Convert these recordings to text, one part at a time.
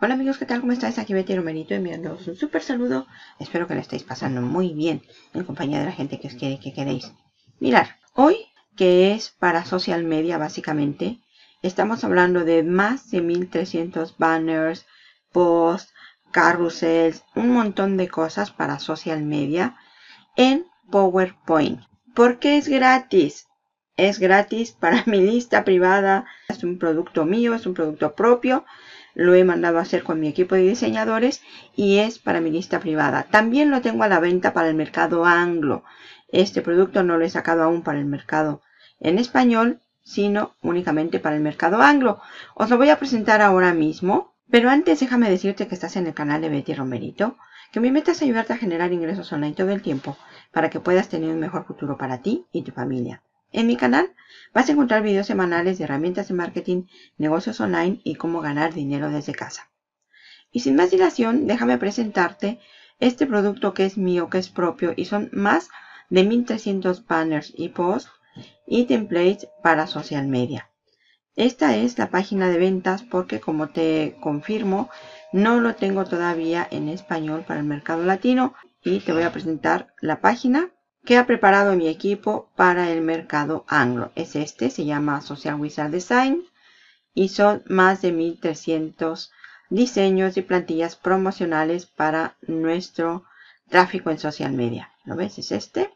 Hola amigos, ¿qué tal? ¿Cómo estáis? Aquí Betty Romerito enviándoos un súper saludo. Espero que lo estéis pasando muy bien en compañía de la gente que os quiere que queréis. Mirar, hoy, que es para social media básicamente, estamos hablando de más de 1300 banners, posts, carrusels, un montón de cosas para social media en PowerPoint. ¿Por qué es gratis? Es gratis para mi lista privada, es un producto mío, es un producto propio lo he mandado a hacer con mi equipo de diseñadores y es para mi lista privada. También lo tengo a la venta para el mercado anglo. Este producto no lo he sacado aún para el mercado en español, sino únicamente para el mercado anglo. Os lo voy a presentar ahora mismo, pero antes déjame decirte que estás en el canal de Betty Romerito, que mi meta es ayudarte a generar ingresos online todo el tiempo para que puedas tener un mejor futuro para ti y tu familia. En mi canal vas a encontrar videos semanales de herramientas de marketing, negocios online y cómo ganar dinero desde casa. Y sin más dilación, déjame presentarte este producto que es mío, que es propio y son más de 1300 banners y posts y templates para social media. Esta es la página de ventas porque como te confirmo, no lo tengo todavía en español para el mercado latino y te voy a presentar la página que ha preparado mi equipo para el mercado anglo. Es este, se llama Social Wizard Design y son más de 1300 diseños y plantillas promocionales para nuestro tráfico en social media. ¿Lo ves? Es este.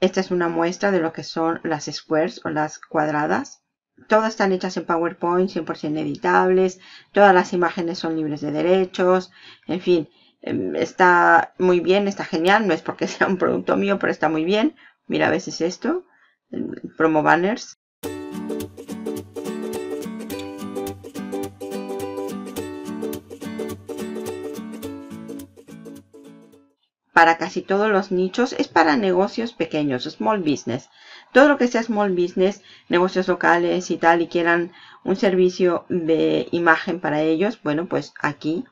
Esta es una muestra de lo que son las squares o las cuadradas. Todas están hechas en PowerPoint, 100% editables. Todas las imágenes son libres de derechos. En fin, Em, está muy bien, está genial, no es porque sea un producto mío, pero está muy bien. Mira a veces esto, em, promo banners. Para casi todos los nichos es para negocios pequeños, small business. Todo lo que sea small business, negocios locales y tal, y quieran un servicio de imagen para ellos, bueno, pues aquí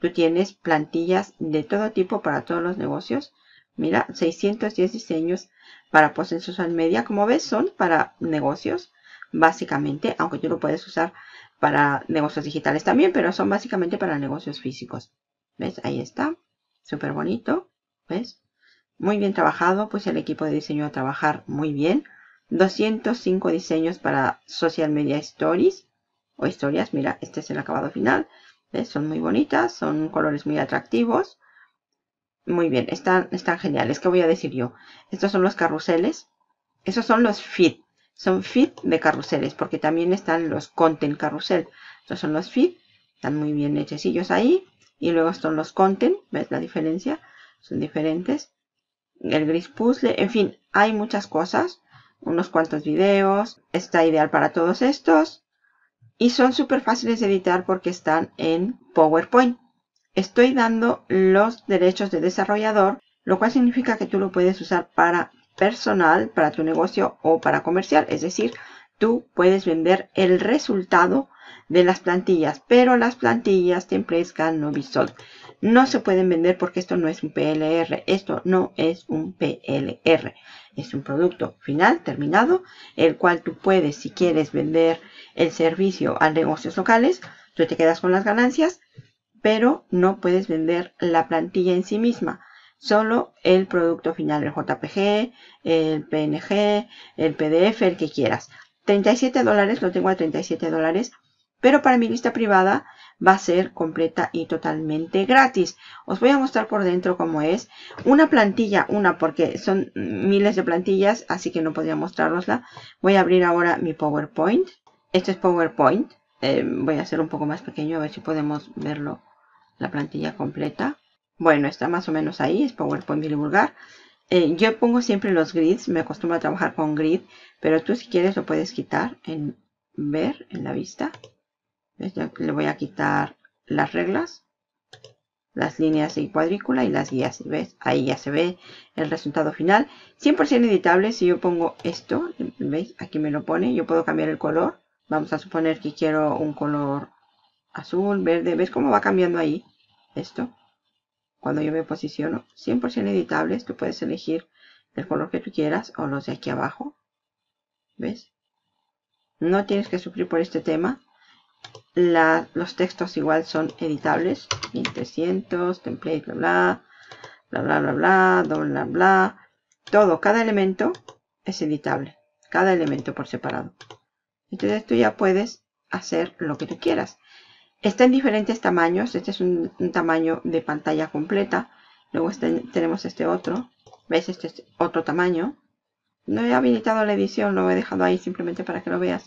Tú tienes plantillas de todo tipo para todos los negocios. Mira, 610 diseños para post en social media. Como ves, son para negocios, básicamente, aunque tú lo puedes usar para negocios digitales también, pero son básicamente para negocios físicos. ¿Ves? Ahí está. Súper bonito. ¿Ves? Muy bien trabajado. Pues el equipo de diseño a trabajar muy bien. 205 diseños para social media stories o historias. Mira, este es el acabado final. Son muy bonitas, son colores muy atractivos. Muy bien, están, están geniales. ¿Qué voy a decir yo? Estos son los carruseles. Esos son los fit, Son fit de carruseles, porque también están los content carrusel. Estos son los fit, Están muy bien hechecillos ahí. Y luego son los content. ¿Ves la diferencia? Son diferentes. El gris puzzle. En fin, hay muchas cosas. Unos cuantos videos. Está ideal para todos estos y son súper fáciles de editar porque están en PowerPoint. Estoy dando los derechos de desarrollador, lo cual significa que tú lo puedes usar para personal, para tu negocio o para comercial. Es decir, tú puedes vender el resultado de las plantillas, pero las plantillas templates can no No se pueden vender porque esto no es un PLR, esto no es un PLR. Es un producto final, terminado, el cual tú puedes, si quieres, vender el servicio a negocios locales, tú te quedas con las ganancias, pero no puedes vender la plantilla en sí misma, solo el producto final, el JPG, el PNG, el PDF, el que quieras. 37 dólares, lo tengo a 37 dólares pero para mi lista privada va a ser completa y totalmente gratis. Os voy a mostrar por dentro cómo es. Una plantilla, una porque son miles de plantillas, así que no podría mostrarosla. Voy a abrir ahora mi PowerPoint. Este es PowerPoint. Eh, voy a hacer un poco más pequeño, a ver si podemos verlo, la plantilla completa. Bueno, está más o menos ahí, es PowerPoint Billy Vulgar. Eh, yo pongo siempre los grids, me acostumbro a trabajar con grid, pero tú si quieres lo puedes quitar en ver, en la vista le voy a quitar las reglas, las líneas y cuadrícula y las guías. ¿Ves? Ahí ya se ve el resultado final. 100% editable. Si yo pongo esto, ¿veis? Aquí me lo pone. Yo puedo cambiar el color. Vamos a suponer que quiero un color azul, verde. ¿Ves cómo va cambiando ahí esto? Cuando yo me posiciono. 100% editables. Tú puedes elegir el color que tú quieras o los de aquí abajo. ¿Ves? No tienes que sufrir por este tema los textos igual son editables. 1300, template, bla, bla, bla, bla, bla, bla, bla, bla. Todo, cada elemento es editable. Cada elemento por separado. Entonces tú ya puedes hacer lo que tú quieras. Está en diferentes tamaños. Este es un, tamaño de pantalla completa. Luego este, tenemos este otro. ¿Ves? Este es otro tamaño. No he habilitado la edición, lo he dejado ahí simplemente para que lo veas.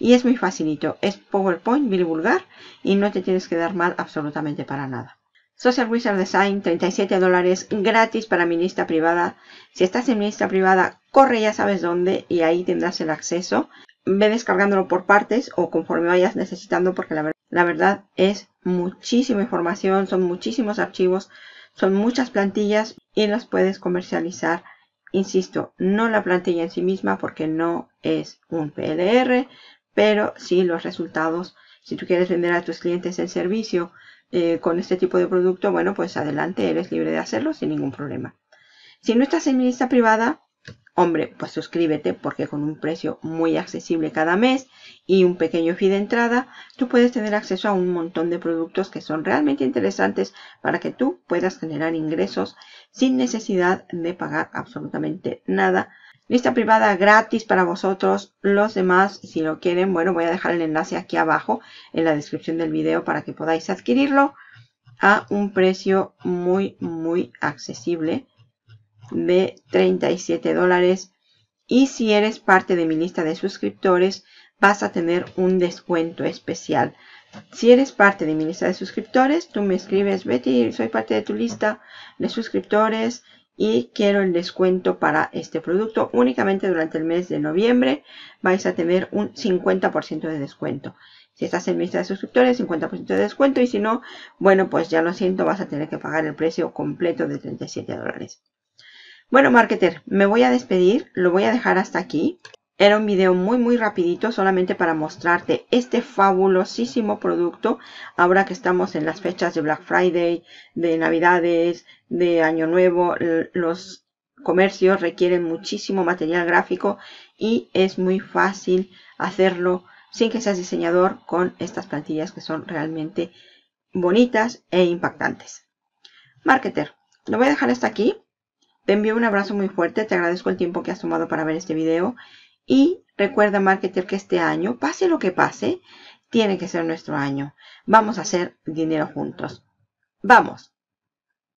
Y es muy facilito, es PowerPoint, muy vulgar, y no te tienes que dar mal absolutamente para nada. Social Wizard Design, 37 dólares gratis para mi lista privada. Si estás en ministra lista privada, corre ya sabes dónde y ahí tendrás el acceso. Ve descargándolo por partes o conforme vayas necesitando porque la verdad es muchísima información, son muchísimos archivos, son muchas plantillas y las puedes comercializar Insisto, no la plantilla en sí misma porque no es un PDR, pero sí los resultados. Si tú quieres vender a tus clientes el servicio eh, con este tipo de producto, bueno, pues adelante, eres libre de hacerlo sin ningún problema. Si no estás en mi lista privada, Hombre, pues suscríbete porque con un precio muy accesible cada mes y un pequeño fee de entrada, tú puedes tener acceso a un montón de productos que son realmente interesantes para que tú puedas generar ingresos sin necesidad de pagar absolutamente nada. Lista privada gratis para vosotros, los demás si lo quieren, bueno, voy a dejar el enlace aquí abajo en la descripción del video para que podáis adquirirlo a un precio muy, muy accesible de 37 dólares. Y si eres parte de mi lista de suscriptores, vas a tener un descuento especial. Si eres parte de mi lista de suscriptores, tú me escribes, Betty, soy parte de tu lista de suscriptores y quiero el descuento para este producto. Únicamente durante el mes de noviembre vais a tener un 50% de descuento. Si estás en mi lista de suscriptores, 50% de descuento y si no, bueno, pues ya lo siento, vas a tener que pagar el precio completo de 37 dólares. Bueno, marketer, me voy a despedir, lo voy a dejar hasta aquí. Era un video muy muy rapidito solamente para mostrarte este fabulosísimo producto ahora que estamos en las fechas de Black Friday, de Navidades, de Año Nuevo, los comercios requieren muchísimo material gráfico y es muy fácil hacerlo sin que seas diseñador con estas plantillas que son realmente bonitas e impactantes. Marketer, lo voy a dejar hasta aquí. Te envío un abrazo muy fuerte, te agradezco el tiempo que has tomado para ver este video y recuerda, marketer, que este año, pase lo que pase, tiene que ser nuestro año. Vamos a hacer dinero juntos. ¡Vamos!